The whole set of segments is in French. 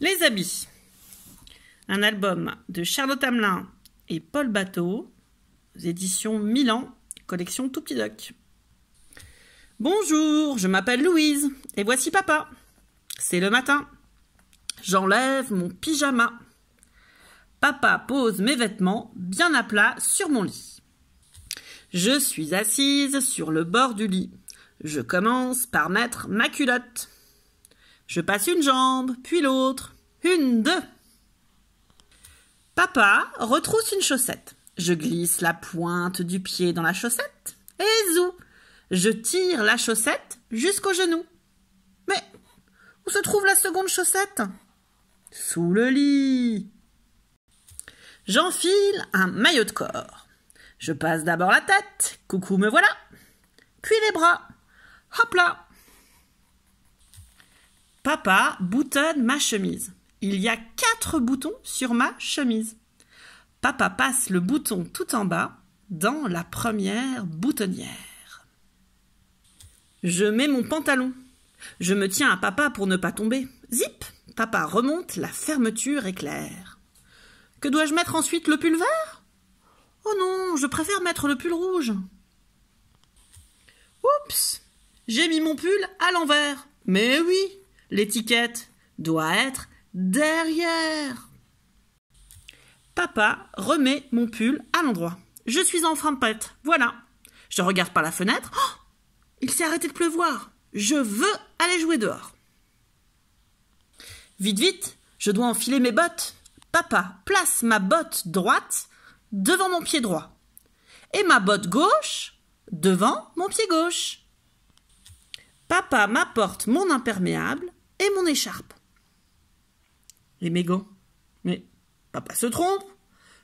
Les habits. Un album de Charlotte Hamelin et Paul Bateau, édition Milan, collection Tout Petit Doc. Bonjour, je m'appelle Louise et voici papa. C'est le matin. J'enlève mon pyjama. Papa pose mes vêtements bien à plat sur mon lit. Je suis assise sur le bord du lit. Je commence par mettre ma culotte. Je passe une jambe, puis l'autre. Une, deux. Papa retrousse une chaussette. Je glisse la pointe du pied dans la chaussette. Et zou Je tire la chaussette jusqu'au genou. Mais où se trouve la seconde chaussette Sous le lit. J'enfile un maillot de corps. Je passe d'abord la tête. Coucou, me voilà. Puis les bras. Hop là Papa boutonne ma chemise. Il y a quatre boutons sur ma chemise. Papa passe le bouton tout en bas dans la première boutonnière. Je mets mon pantalon. Je me tiens à papa pour ne pas tomber. Zip Papa remonte, la fermeture éclaire. Que dois-je mettre ensuite Le pull vert Oh non, je préfère mettre le pull rouge. Oups J'ai mis mon pull à l'envers. Mais oui, l'étiquette doit être derrière. Papa remet mon pull à l'endroit. Je suis en frimpette, voilà. Je regarde par la fenêtre. Oh Il s'est arrêté de pleuvoir. Je veux aller jouer dehors. Vite, vite, je dois enfiler mes bottes. Papa place ma botte droite devant mon pied droit et ma botte gauche devant mon pied gauche. Papa m'apporte mon imperméable et mon écharpe. Et mes gants ?»« Mais papa se trompe.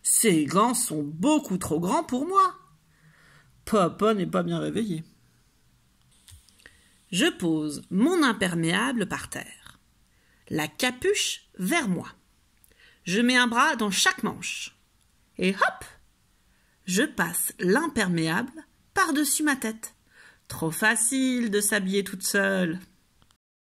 Ces gants sont beaucoup trop grands pour moi. Papa n'est pas bien réveillé. Je pose mon imperméable par terre, la capuche vers moi. Je mets un bras dans chaque manche. Et hop Je passe l'imperméable par-dessus ma tête. Trop facile de s'habiller toute seule.